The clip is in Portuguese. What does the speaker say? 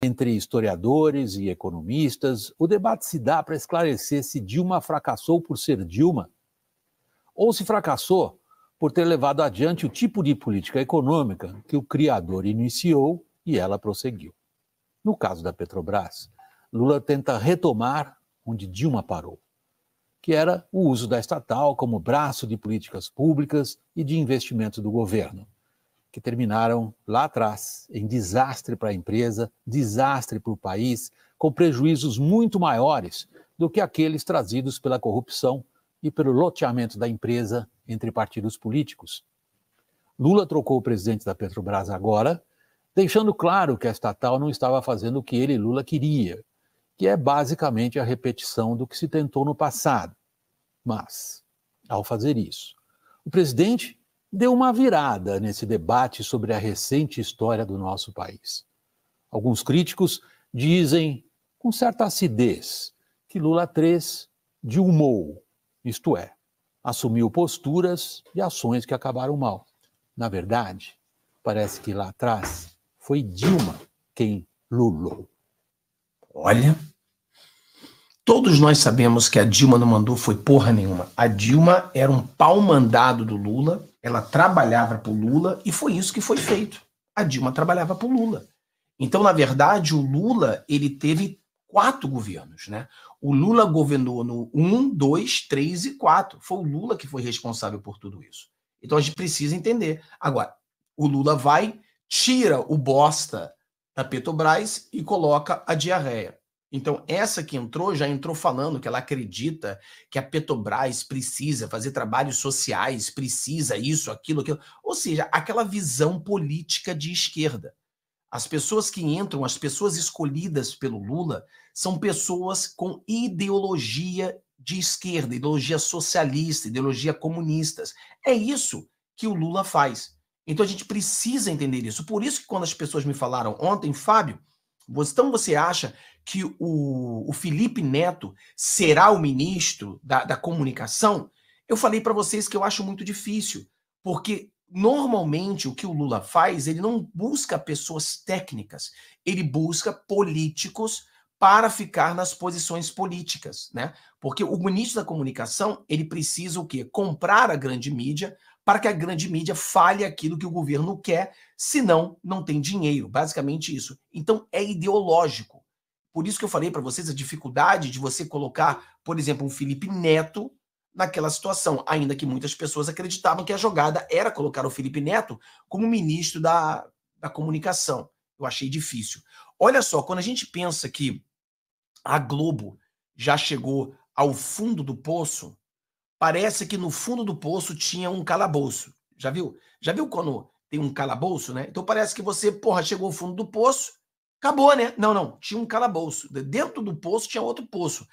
Entre historiadores e economistas, o debate se dá para esclarecer se Dilma fracassou por ser Dilma ou se fracassou por ter levado adiante o tipo de política econômica que o criador iniciou e ela prosseguiu. No caso da Petrobras, Lula tenta retomar onde Dilma parou, que era o uso da estatal como braço de políticas públicas e de investimentos do governo que terminaram lá atrás em desastre para a empresa, desastre para o país, com prejuízos muito maiores do que aqueles trazidos pela corrupção e pelo loteamento da empresa entre partidos políticos. Lula trocou o presidente da Petrobras agora, deixando claro que a estatal não estava fazendo o que ele, Lula, queria, que é basicamente a repetição do que se tentou no passado. Mas, ao fazer isso, o presidente deu uma virada nesse debate sobre a recente história do nosso país. Alguns críticos dizem, com certa acidez, que Lula III dilmou, isto é, assumiu posturas e ações que acabaram mal. Na verdade, parece que lá atrás foi Dilma quem lulou. Olha, Todos nós sabemos que a Dilma não mandou foi porra nenhuma. A Dilma era um pau mandado do Lula, ela trabalhava para o Lula e foi isso que foi feito. A Dilma trabalhava para o Lula. Então, na verdade, o Lula ele teve quatro governos, né? O Lula governou no 1, 2, 3 e 4. Foi o Lula que foi responsável por tudo isso. Então a gente precisa entender. Agora, o Lula vai, tira o bosta da Petrobras e coloca a diarreia. Então, essa que entrou já entrou falando que ela acredita que a Petrobras precisa fazer trabalhos sociais, precisa isso, aquilo, aquilo. Ou seja, aquela visão política de esquerda. As pessoas que entram, as pessoas escolhidas pelo Lula, são pessoas com ideologia de esquerda, ideologia socialista, ideologia comunista. É isso que o Lula faz. Então a gente precisa entender isso. Por isso que quando as pessoas me falaram ontem, Fábio, então você acha que o, o Felipe Neto será o ministro da, da comunicação? Eu falei para vocês que eu acho muito difícil, porque normalmente o que o Lula faz, ele não busca pessoas técnicas, ele busca políticos para ficar nas posições políticas, né? Porque o ministro da comunicação, ele precisa o quê? Comprar a grande mídia para que a grande mídia fale aquilo que o governo quer, senão não tem dinheiro, basicamente isso. Então é ideológico. Por isso que eu falei para vocês a dificuldade de você colocar, por exemplo, um Felipe Neto naquela situação, ainda que muitas pessoas acreditavam que a jogada era colocar o Felipe Neto como ministro da, da comunicação. Eu achei difícil. Olha só, quando a gente pensa que a Globo já chegou ao fundo do poço, parece que no fundo do poço tinha um calabouço. Já viu? Já viu quando tem um calabouço, né? Então parece que você, porra, chegou ao fundo do poço, acabou, né? Não, não, tinha um calabouço. Dentro do poço tinha outro poço.